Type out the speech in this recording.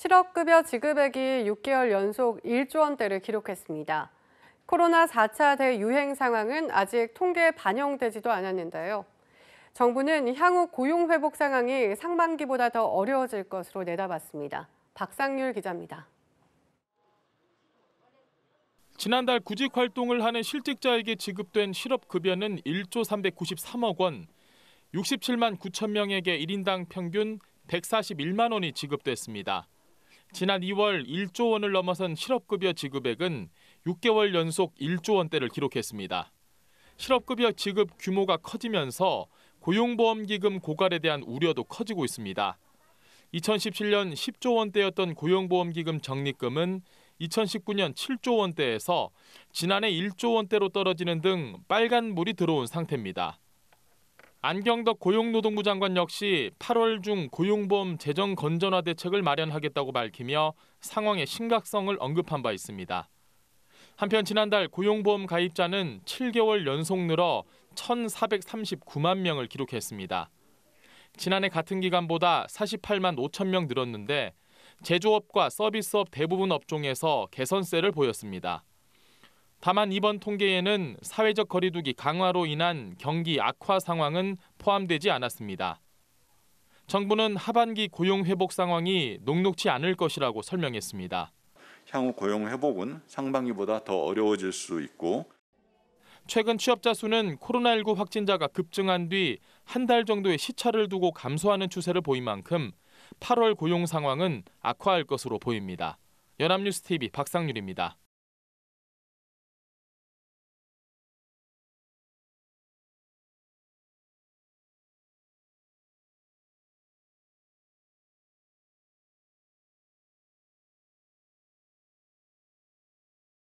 실업급여 지급액이 6개월 연속 1조 원대를 기록했습니다. 코로나 4차 대유행 상황은 아직 통계에 반영되지도 않았는데요. 정부는 향후 고용 회복 상황이 상반기보다 더 어려워질 것으로 내다봤습니다. 박상률 기자입니다. 지난달 구직 활동을 하는 실직자에게 지급된 실업급여는 1조 393억 원, 67만 9천 명에게 1인당 평균 141만 원이 지급됐습니다. 지난 2월 1조 원을 넘어선 실업급여 지급액은 6개월 연속 1조 원대를 기록했습니다. 실업급여 지급 규모가 커지면서 고용보험기금 고갈에 대한 우려도 커지고 있습니다. 2017년 10조 원대였던 고용보험기금 적립금은 2019년 7조 원대에서 지난해 1조 원대로 떨어지는 등 빨간 물이 들어온 상태입니다. 안경덕 고용노동부 장관 역시 8월 중 고용보험 재정 건전화 대책을 마련하겠다고 밝히며 상황의 심각성을 언급한 바 있습니다. 한편 지난달 고용보험 가입자는 7개월 연속 늘어 1,439만 명을 기록했습니다. 지난해 같은 기간보다 48만 5천 명 늘었는데 제조업과 서비스업 대부분 업종에서 개선세를 보였습니다. 다만 이번 통계에는 사회적 거리두기 강화로 인한 경기 악화 상황은 포함되지 않았습니다. 정부는 하반기 고용 회복 상황이 녹록치 않을 것이라고 설명했습니다. 향후 고용 회복은 상반기보다 더 어려워질 수 있고 최근 취업자 수는 코로나19 확진자가 급증한 뒤 한 달 정도의 시차를 두고 감소하는 추세를 보인 만큼 8월 고용 상황은 악화할 것으로 보입니다. 연합뉴스 TV 박상률입니다.